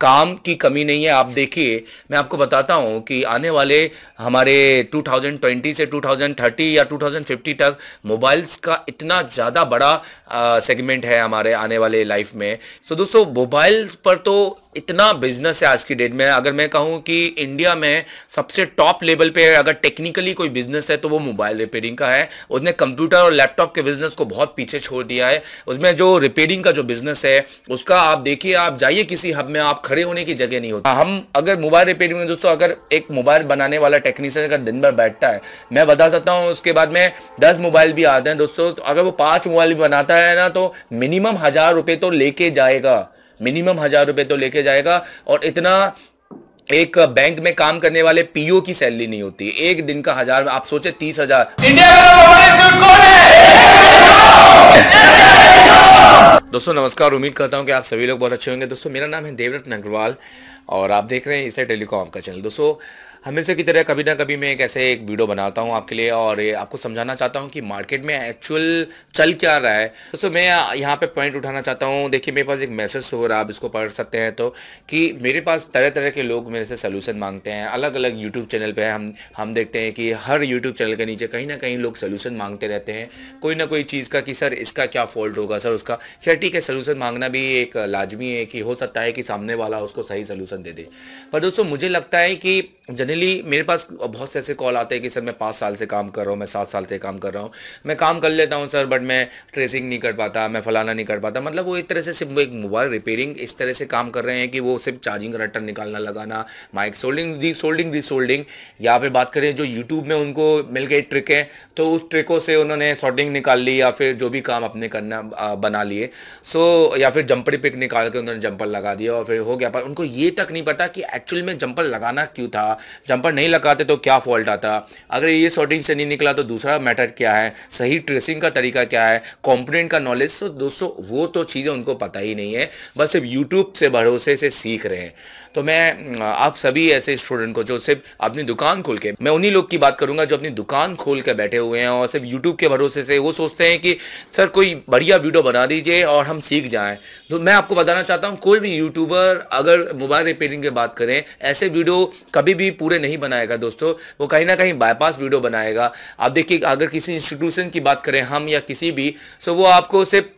काम की कमी नहीं है आप देखिए मैं आपको बताता हूँ कि आने वाले हमारे 2020 से 2030 या 2050 तक मोबाइल्स का इतना ज़्यादा बड़ा सेगमेंट है हमारे आने वाले लाइफ में सो so, दोस्तों मोबाइल पर तो इतना बिजनेस है आज की डेट में अगर मैं कहूँ कि इंडिया में सबसे टॉप लेवल पे अगर टेक्निकली कोई बिजनेस है तो वो मोबाइल रिपेयरिंग का है उसने कंप्यूटर और लैपटॉप के बिजनेस को बहुत पीछे छोड़ दिया है उसमें जो रिपेयरिंग का जो बिजनेस है उसका आप देखिए आप जाइए किसी हब में आप खड़े होने की जगह नहीं होता हम अगर मोबाइल रिपेयरिंग में दोस्तों अगर एक मोबाइल बनाने वाला टेक्नीशियन अगर दिन भर बैठता है मैं बता सकता हूँ उसके बाद में दस मोबाइल भी आते हैं दोस्तों तो अगर वो पाँच मोबाइल भी बनाता है ना तो मिनिमम हजार रुपये तो लेके जाएगा मिनिमम हजार रुपए तो लेके जाएगा और इतना एक बैंक में काम करने वाले पीओ की सैलरी नहीं होती एक दिन का हजार आप सोचे तीस हजार दोस्तों नमस्कार उम्मीद करता हूं कि आप सभी लोग बहुत अच्छे होंगे दोस्तों मेरा नाम है देवरत अग्रवाल और आप देख रहे हैं इसे टेलीकॉम का चैनल दोस्तों हमेशा की तरह कभी ना कभी मैं एक ऐसे एक वीडियो बनाता हूँ आपके लिए और आपको समझाना चाहता हूँ कि मार्केट में एक्चुअल चल क्या रहा है दोस्तों मैं यहाँ पे पॉइंट उठाना चाहता हूँ देखिए मेरे पास एक मैसेज हो रहा है आप इसको पढ़ सकते हैं तो कि मेरे पास तरह तरह के लोग मेरे से सोल्यूशन मांगते हैं अलग अलग यूट्यूब चैनल पर हम हम देखते हैं कि हर यूट्यूब चैनल के नीचे कहीं ना कहीं लोग सोल्यूशन मांगते रहते हैं कोई ना कोई चीज़ का कि सर इसका क्या फॉल्ट होगा सर उसका खैर ठीक है सोल्यूशन मांगना भी एक लाजमी है कि हो सकता है कि सामने वाला उसको सही सोल्यूशन दे दे पर दोस्तों मुझे लगता है कि जनरली मेरे पास बहुत से ऐसे कॉल आते हैं कि सर मैं पाँच साल से काम कर रहा हूँ मैं सात साल से काम कर रहा हूँ मैं काम कर लेता हूँ सर बट मैं ट्रेसिंग नहीं कर पाता मैं फलाना नहीं कर पाता मतलब वो एक तरह से सिर्फ एक मोबाइल रिपेयरिंग इस तरह से काम कर रहे हैं कि वो सिर्फ चार्जिंग रटन निकालना लगाना mike soldering re soldering re soldering या फिर बात करें जो यूट्यूब में उनको मिल गई ट्रिक है तो उस ट्रिकों से उन्होंने शॉर्टिंग निकाल ली या फिर जो भी काम अपने करना बना लिए सो या फिर जंपर पिक निकाल के उन्होंने जंपर लगा दिया और फिर हो गया पर उनको ये तक नहीं पता कि एक्चुअल में जंपर लगाना क्यों था जंपर नहीं लगाते तो क्या फॉल्ट आता अगर ये शॉर्टिंग से नहीं निकला तो दूसरा मैटर क्या है सही ट्रेसिंग का तरीका क्या है कॉम्पोनेंट का नॉलेज तो दोस्तों वो तो चीज़ें उनको पता ही नहीं है बस सिर्फ यूट्यूब से भरोसे से सीख रहे हैं तो मैं आप सभी ऐसे स्टूडेंट को जो सिर्फ अपनी दुकान खोल के मैं उन्हीं लोग की बात करूंगा जो अपनी दुकान खोल के बैठे हुए हैं और सिर्फ यूट्यूब के भरोसे से वो सोचते हैं कि सर कोई बढ़िया वीडियो बना दीजिए और हम सीख जाएं तो मैं आपको बताना चाहता हूँ कोई भी यूट्यूबर अगर मोबाइल रिपेयरिंग की बात करें ऐसे वीडियो कभी भी पूरे पूरे नहीं बनाएगा दोस्तों वो कहीं ना कहीं बायपास वीडियो बनाएगा आप देखिए अगर किसी इंस्टीट्यूशन की बात करें हम या किसी भी सो वो आपको सिर्फ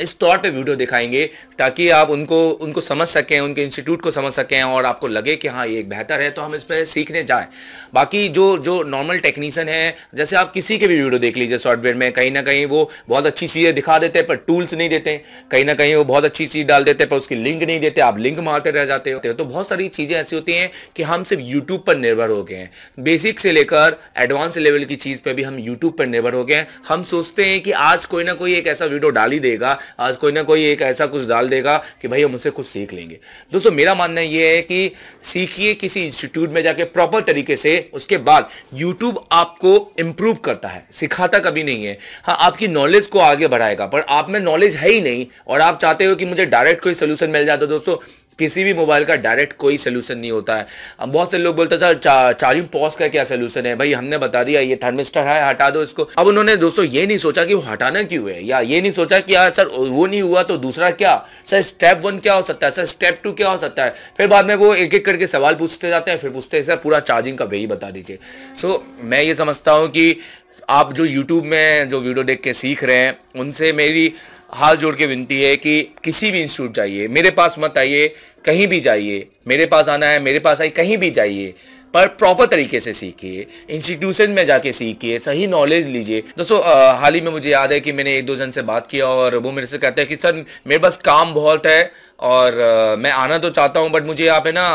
इस तौर पे वीडियो दिखाएंगे ताकि आप उनको उनको समझ सकें उनके इंस्टीट्यूट को समझ सकें और आपको लगे कि हाँ ये एक बेहतर है तो हम इस पर सीखने जाएं बाकी जो जो नॉर्मल टेक्नीशियन है जैसे आप किसी के भी वीडियो देख लीजिए सॉफ्टवेयर में कहीं ना कहीं वो बहुत अच्छी चीज़ें दिखा देते हैं पर टूल्स नहीं देते कहीं ना कहीं वो बहुत अच्छी चीज़ डाल देते हैं पर उसकी लिंक नहीं देते आप लिंक मारते रह जाते होते तो बहुत सारी चीज़ें ऐसी होती हैं कि हम सिर्फ यूट्यूब पर निर्भर हो गए हैं बेसिक से लेकर एडवांस लेवल की चीज़ पर भी हम यूट्यूब पर निर्भर हो गए हैं हम सोचते हैं कि आज कोई ना कोई एक ऐसा वीडियो डाल ही देगा आज कोई ना कोई एक ऐसा कुछ डाल देगा कि भाई हम उससे कुछ सीख लेंगे दोस्तों मेरा मानना यह है कि सीखिए किसी इंस्टीट्यूट में जाके प्रॉपर तरीके से उसके बाद यूट्यूब आपको इंप्रूव करता है सिखाता कभी नहीं है हाँ आपकी नॉलेज को आगे बढ़ाएगा पर आप में नॉलेज है ही नहीं और आप चाहते हो कि मुझे डायरेक्ट कोई सोल्यूशन मिल जाता तो दोस्तों किसी भी मोबाइल का डायरेक्ट कोई सोल्यूशन नहीं होता है अब बहुत से लोग बोलते हैं सर चार्जिंग पॉज का क्या सोल्यूशन है भाई हमने बता दिया ये थर्मिस्टर है हटा दो इसको अब उन्होंने दोस्तों ये नहीं सोचा कि वो हटाना क्यों है या ये नहीं सोचा कि यार हाँ, सर वो नहीं हुआ तो दूसरा क्या सर स्टेप वन क्या हो सकता है सर स्टेप टू क्या हो सकता है फिर बाद में वो एक एक करके सवाल पूछते जाते हैं फिर पूछते हैं सर पूरा चार्जिंग का वही बता दीजिए सो so, मैं ये समझता हूँ कि आप जो यूट्यूब में जो वीडियो देख के सीख रहे हैं उनसे मेरी हाथ जोड़ के विनती है कि किसी भी इंस्टीट्यूट जाइए मेरे पास मत आइए कहीं भी जाइए मेरे पास आना है मेरे पास आइए कहीं भी जाइए पर प्रॉपर तरीके से सीखिए इंस्टीट्यूशन में जाके सीखिए सही नॉलेज लीजिए दोस्तों हाल ही में मुझे याद है कि मैंने एक दो जन से बात किया और वो मेरे से कहते हैं कि सर मेरे पास काम बहुत है और आ, मैं आना तो चाहता हूँ बट मुझे आप है ना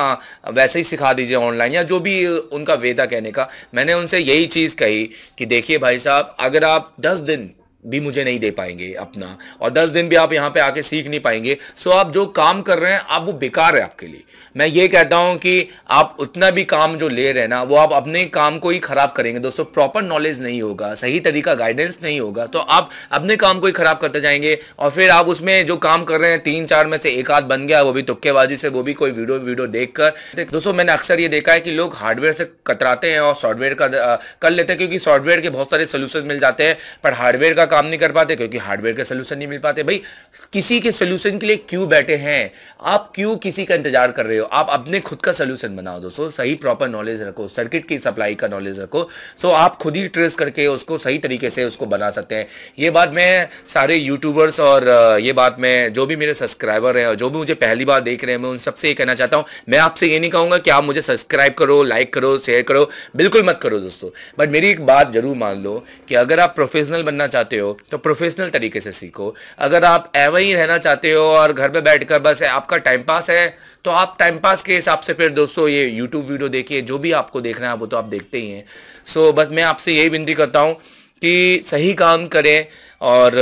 वैसे ही सिखा दीजिए ऑनलाइन या जो भी उनका वेदा कहने का मैंने उनसे यही चीज़ कही कि देखिए भाई साहब अगर आप दस दिन भी मुझे नहीं दे पाएंगे अपना और दस दिन भी आप यहाँ पे आके सीख नहीं पाएंगे सो आप जो काम कर रहे हैं आप वो बेकार है आपके लिए मैं ये कहता हूँ कि आप उतना भी काम जो ले रहे हैं ना वो आप अपने काम को ही ख़राब करेंगे दोस्तों प्रॉपर नॉलेज नहीं होगा सही तरीका गाइडेंस नहीं होगा तो आप अपने काम को ही ख़राब करते जाएंगे और फिर आप उसमें जो काम कर रहे हैं तीन चार में से एक आध बन गया वो भी तुक्केबाजी से वो भी कोई वीडियो वीडियो देख कर दोस्तों मैंने अक्सर ये देखा है कि लोग हार्डवेयर से कतराते हैं और सॉफ्टवेयर का कर लेते हैं क्योंकि सॉफ्टवेयर के बहुत सारे सोल्यूशन मिल जाते हैं पर हार्डवेयर का काम नहीं कर पाते क्योंकि हार्डवेयर के सोल्यूशन नहीं मिल पाते भाई किसी के सोल्यूशन के लिए क्यों बैठे हैं आप क्यों किसी का इंतजार कर रहे हो आप अपने खुद का सोल्यूशन बनाओ दोस्तों सही प्रॉपर नॉलेज रखो सर्किट की सप्लाई का नॉलेज रखो सो आप खुद ही ट्रेस करके उसको सही तरीके से उसको बना सकते हैं ये बात मैं सारे यूट्यूबर्स और ये बात मैं जो भी मेरे सब्सक्राइबर हैं और जो भी मुझे पहली बार देख रहे हैं मैं उन सबसे ये कहना चाहता हूँ मैं आपसे ये नहीं कहूँगा कि आप मुझे सब्सक्राइब करो लाइक करो शेयर करो बिल्कुल मत करो दोस्तों बट मेरी एक बात जरूर मान लो कि अगर आप प्रोफेशनल बनना चाहते हो हो तो प्रोफेशनल तरीके से सीखो अगर आप एवं ही रहना चाहते हो और घर में बैठ कर बस आपका टाइम पास है तो आप टाइम पास के हिसाब से फिर दोस्तों ये यूट्यूब वीडियो देखिए जो भी आपको देखना है वो तो आप देखते ही हैं सो बस मैं आपसे यही विनती करता हूँ कि सही काम करें और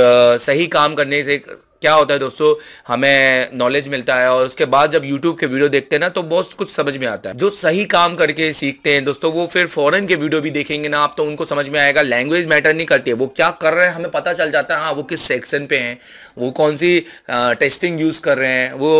सही काम करने से क्या होता है दोस्तों हमें नॉलेज मिलता है और उसके बाद जब यूट्यूब के वीडियो देखते हैं ना तो बहुत कुछ समझ में आता है जो सही काम करके सीखते हैं दोस्तों वो फिर फॉरन के वीडियो भी देखेंगे ना आप तो उनको समझ में आएगा लैंग्वेज मैटर नहीं करती है वो क्या कर रहे हैं हमें पता चल जाता है हाँ वो किस सेक्शन पे हैं वो कौन सी टेस्टिंग यूज़ कर रहे हैं वो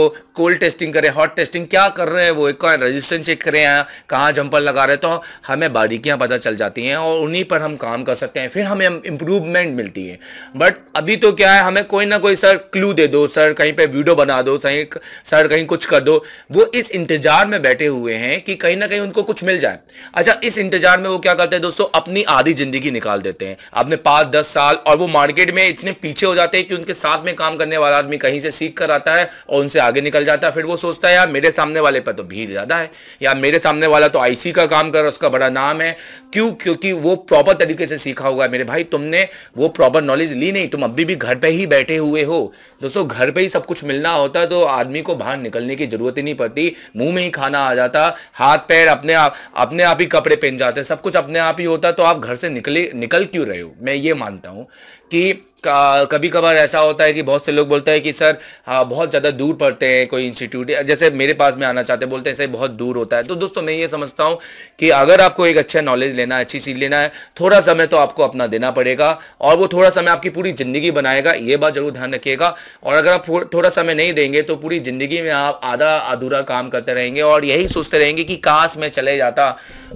कोल्ड टेस्टिंग कर रहे हैं हॉट टेस्टिंग क्या कर रहे हैं वो एक रजिस्टेंस चेक कर रहे हैं कहाँ जंपर लगा रहे तो हमें बारीकियाँ पता चल जाती हैं और उन्हीं पर हम काम कर सकते हैं फिर हमें इम्प्रूवमेंट मिलती है बट अभी तो क्या है हमें कोई ना कोई सर क्लू दे दो सर कहीं पे वीडियो बना दो सही सर कहीं कुछ कर दो वो इस इंतजार में बैठे हुए हैं कि कहीं ना कहीं उनको कुछ मिल जाए अच्छा इस इंतजार में वो क्या करते हैं दोस्तों अपनी आधी जिंदगी निकाल देते हैं अपने पाँच दस साल और वो मार्केट में इतने पीछे हो जाते हैं कि उनके साथ में काम करने वाला आदमी कहीं से सीख कर आता है और उनसे आगे निकल जाता है फिर वो सोचता है यार मेरे सामने वाले पर तो भीड़ ज़्यादा है यार मेरे सामने वाला तो आई का काम कर उसका बड़ा नाम है क्यों क्योंकि वो प्रॉपर तरीके से सीखा हुआ है मेरे भाई तुमने वो प्रॉपर नॉलेज ली नहीं तुम अभी भी घर पर ही बैठे हुए हो दोस्तों घर पे ही सब कुछ मिलना होता तो आदमी को बाहर निकलने की जरूरत ही नहीं पड़ती मुंह में ही खाना आ जाता हाथ पैर अपने आप अपने आप ही कपड़े पहन जाते सब कुछ अपने आप ही होता तो आप घर से निकले निकल क्यों रहे हो मैं ये मानता हूँ कि कभी कभार ऐसा होता है कि बहुत से लोग बोलते हैं कि सर हाँ बहुत ज़्यादा दूर पढ़ते हैं कोई इंस्टीट्यूट जैसे मेरे पास में आना चाहते हैं बोलते हैं सर बहुत दूर होता है तो दोस्तों मैं ये समझता हूँ कि अगर आपको एक अच्छा नॉलेज लेना है अच्छी चीज़ लेना है थोड़ा समय तो आपको अपना देना पड़ेगा और वो थोड़ा समय आपकी पूरी ज़िंदगी बनाएगा ये बात जरूर ध्यान रखिएगा और अगर आप थोड़ा समय नहीं देंगे तो पूरी ज़िंदगी में आप आधा अधूरा काम करते रहेंगे और यही सोचते रहेंगे कि काश मैं चले जाता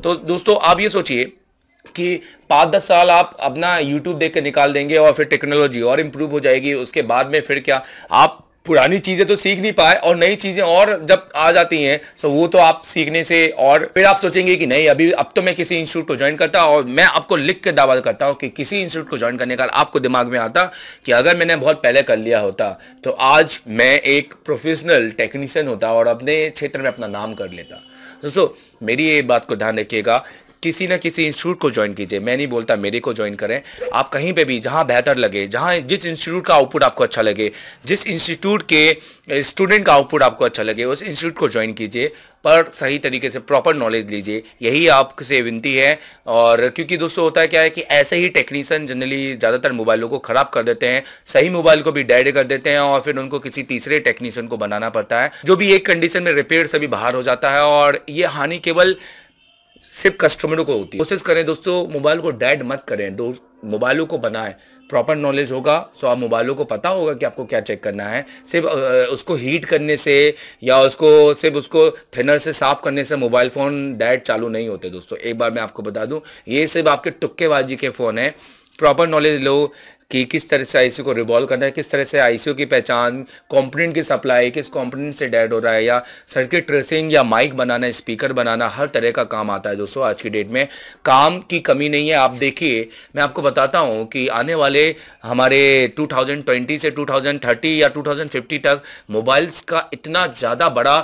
तो दोस्तों आप ये सोचिए कि पाँच दस साल आप अपना यूट्यूब देख के निकाल देंगे और फिर टेक्नोलॉजी और इम्प्रूव हो जाएगी उसके बाद में फिर क्या आप पुरानी चीज़ें तो सीख नहीं पाए और नई चीज़ें और जब आ जाती हैं तो वो तो आप सीखने से और फिर आप सोचेंगे कि नहीं अभी अब तो मैं किसी इंस्टीट्यूट को ज्वाइन करता और मैं आपको लिख के दावा करता हूँ कि किसी इंस्टीट्यूट को ज्वाइन करने का आपको दिमाग में आता कि अगर मैंने बहुत पहले कर लिया होता तो आज मैं एक प्रोफेशनल टेक्नीशियन होता और अपने क्षेत्र में अपना नाम कर लेता दोस्तों मेरी ये बात को ध्यान रखिएगा किसी ना किसी इंस्टीट्यूट को ज्वाइन कीजिए मैं नहीं बोलता मेरे को ज्वाइन करें आप कहीं पे भी जहाँ बेहतर लगे जहाँ जिस इंस्टीट्यूट का आउटपुट आपको अच्छा लगे जिस इंस्टीट्यूट के स्टूडेंट का आउटपुट आपको अच्छा लगे उस इंस्टीट्यूट को ज्वाइन कीजिए पर सही तरीके से प्रॉपर नॉलेज लीजिए यही आपसे विनती है और क्योंकि दोस्तों होता है क्या है कि ऐसे ही टेक्नीशियन जनरली ज़्यादातर मोबाइलों को ख़राब कर देते हैं सही मोबाइल को भी डेड कर देते हैं और फिर उनको किसी तीसरे टेक्नीशियन को बनाना पड़ता है जो भी एक कंडीशन में रिपेयर से भी बाहर हो जाता है और ये हानि केवल सिर्फ कस्टमरों को होती है कोशिश करें दोस्तों मोबाइल को डैड मत करें दो मोबाइलों को बनाएं प्रॉपर नॉलेज होगा सो आप मोबाइलों को पता होगा कि आपको क्या चेक करना है सिर्फ उसको हीट करने से या उसको सिर्फ उसको थिनर से साफ करने से मोबाइल फ़ोन डैड चालू नहीं होते दोस्तों एक बार मैं आपको बता दूं ये सिर्फ आपके टुक्केबाजी के फ़ोन हैं प्रॉपर नॉलेज लो कि किस तरह से आईसी को रिवॉल्व करना है किस तरह से आईसीयू की पहचान कंपोनेंट की सप्लाई किस कंपोनेंट से डेड हो रहा है या सर्किट ट्रेसिंग या माइक बनाना स्पीकर बनाना हर तरह का काम आता है दोस्तों आज की डेट में काम की कमी नहीं है आप देखिए मैं आपको बताता हूँ कि आने वाले हमारे टू से टू या टू तक मोबाइल्स का इतना ज़्यादा बड़ा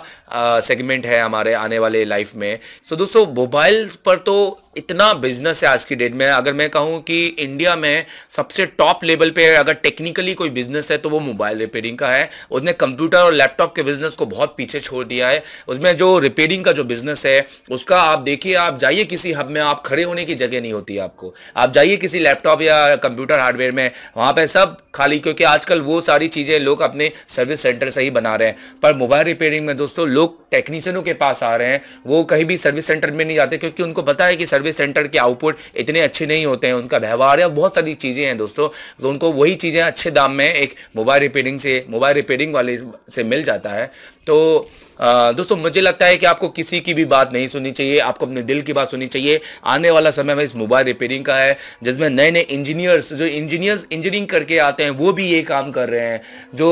सेगमेंट है हमारे आने वाले लाइफ में सो दोस्तों मोबाइल पर तो इतना बिजनेस है आज की डेट में अगर मैं कहूं कि इंडिया में सबसे टॉप लेवल पे अगर टेक्निकली कोई बिजनेस है तो वो मोबाइल रिपेयरिंग का है उसने कंप्यूटर और लैपटॉप के बिजनेस को बहुत पीछे छोड़ दिया है उसमें जो रिपेयरिंग का जो बिजनेस है उसका आप देखिए आप जाइए किसी हब में आप खड़े होने की जगह नहीं होती आपको आप जाइए किसी लैपटॉप या कंप्यूटर हार्डवेयर में वहां पर सब खाली क्योंकि आजकल वो सारी चीज़ें लोग अपने सर्विस सेंटर से ही बना रहे हैं पर मोबाइल रिपेयरिंग में दोस्तों लोग टेक्नीशियनों के पास आ रहे हैं वो कहीं भी सर्विस सेंटर में नहीं जाते क्योंकि उनको पता है कि सर्विस सर्विस सेंटर के आउटपुट इतने अच्छे नहीं होते हैं उनका व्यवहार या बहुत सारी चीज़ें हैं दोस्तों तो उनको वही चीज़ें अच्छे दाम में एक मोबाइल रिपेयरिंग से मोबाइल रिपेयरिंग वाले से मिल जाता है तो आ, दोस्तों मुझे लगता है कि आपको किसी की भी बात नहीं सुननी चाहिए आपको अपने दिल की बात सुननी चाहिए आने वाला समय में इस मोबाइल रिपेयरिंग का है जिसमें नए नए इंजीनियर्स जो इंजीनियर्स इंजीनियरिंग करके आते हैं वो भी ये काम कर रहे हैं जो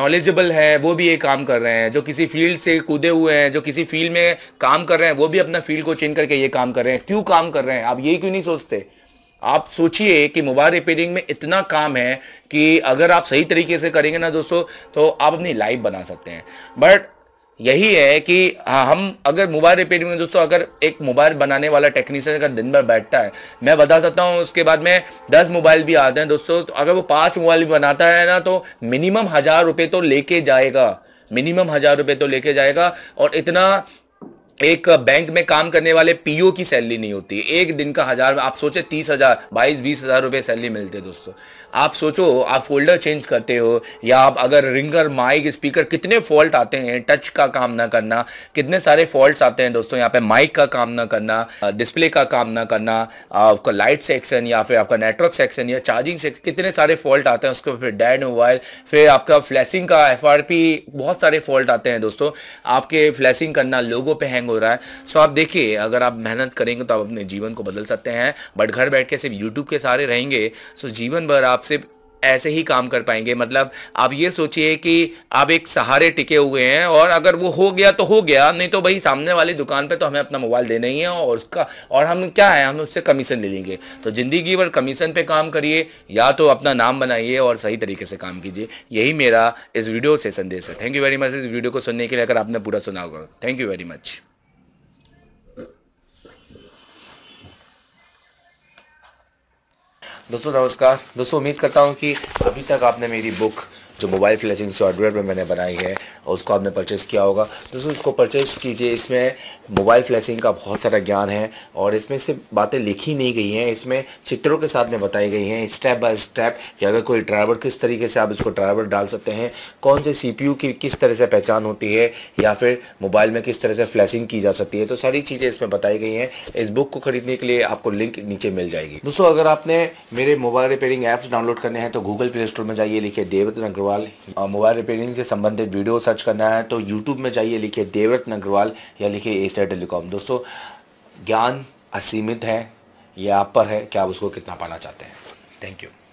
नॉलेजेबल है वो भी ये काम कर रहे हैं जो किसी फील्ड से कूदे हुए हैं जो किसी फील्ड में काम कर रहे हैं वो भी अपना फील्ड को चेंज करके ये काम कर रहे हैं क्यों काम कर रहे हैं आप यही क्यों नहीं सोचते आप सोचिए कि मोबाइल रिपेयरिंग में इतना काम है कि अगर आप सही तरीके से करेंगे ना दोस्तों तो आप अपनी लाइफ बना सकते हैं बट यही है कि हाँ हम अगर मोबाइल रिपेयरिंग में दोस्तों अगर एक मोबाइल बनाने वाला टेक्नीशियन अगर दिन भर बैठता है मैं बता सकता हूँ उसके बाद में दस मोबाइल भी आते हैं दोस्तों तो अगर वो पाँच मोबाइल भी बनाता है ना तो मिनिमम हज़ार रुपये तो लेके जाएगा मिनिमम हज़ार रुपये तो लेके जाएगा और इतना एक बैंक में काम करने वाले पीओ की सैलरी नहीं होती एक दिन का हज़ार आप सोचे तीस हज़ार बाईस बीस हज़ार रुपये सैलरी मिलते दोस्तों आप सोचो आप फोल्डर चेंज करते हो या आप अगर रिंगर माइक स्पीकर कितने फॉल्ट आते हैं टच का काम ना करना कितने सारे फॉल्ट आते हैं दोस्तों यहाँ पे माइक का काम ना करना डिस्प्ले का काम ना करना आपका लाइट सेक्शन या फिर आपका नेटवर्क सेक्शन या चार्जिंग सेक्शन कितने सारे फॉल्ट आते हैं उसके फिर डेड मोबाइल फिर आपका फ्लैशिंग का एफ बहुत सारे फॉल्ट आते हैं दोस्तों आपके फ्लैशिंग करना लोगों पर हैंग रहा है सो आप देखिए अगर आप मेहनत करेंगे तो आप अपने जीवन को बदल सकते हैं बट घर बैठ के सिर्फ यूट्यूब के सारे रहेंगे सो जीवन भर आप सिर्फ ऐसे ही काम कर पाएंगे मतलब आप ये सोचिए कि आप एक सहारे टिके हुए हैं और अगर वो हो गया तो हो गया नहीं तो भाई सामने वाली दुकान पे तो हमें अपना मोबाइल देना ही है और उसका और हम क्या है हम उससे कमीशन ले लेंगे तो ज़िंदगी भर कमीशन पे काम करिए या तो अपना नाम बनाइए और सही तरीके से काम कीजिए यही मेरा इस वीडियो से संदेश है थैंक यू वेरी मच इस वीडियो को सुनने के लिए अगर आपने पूरा सुना होगा थैंक यू वेरी मच दोस्तों नमस्कार दोस्तों उम्मीद करता हूँ कि अभी तक आपने मेरी बुक जो मोबाइल फ्लैशिंग सॉफ्टवेयर में मैंने बनाई है उसको आपने परचेस किया होगा दोस्तों इसको परचेस कीजिए इसमें मोबाइल फ्लैशिंग का बहुत सारा ज्ञान है और इसमें से बातें लिखी नहीं गई हैं इसमें चित्रों के साथ में बताई गई हैं स्टेप बाय स्टेप कि अगर कोई ड्राइवर किस तरीके से आप इसको ड्राइवर डाल सकते हैं कौन से सी की किस तरह से पहचान होती है या फिर मोबाइल में किस तरह से फ्लैशिंग की जा सकती है तो सारी चीज़ें इसमें बताई गई हैं इस बुक को खरीदने के लिए आपको लिंक नीचे मिल जाएगी दोस्तों अगर आपने मेरे मोबाइल रिपेयरिंग ऐप्स डाउनलोड करने हैं तो गूगल प्ले स्टोर में जाइए लिखिए देवत अग्रवाल मोबाइल रिपेयरिंग से संबंधित वीडियो सर्च करना है तो यूट्यूब में जाइए लिखिए देवरत्न अग्रवाल या लिखिए एशिया टेलीकॉम दोस्तों ज्ञान असीमित है या आप पर है कि आप उसको कितना पाना चाहते हैं थैंक यू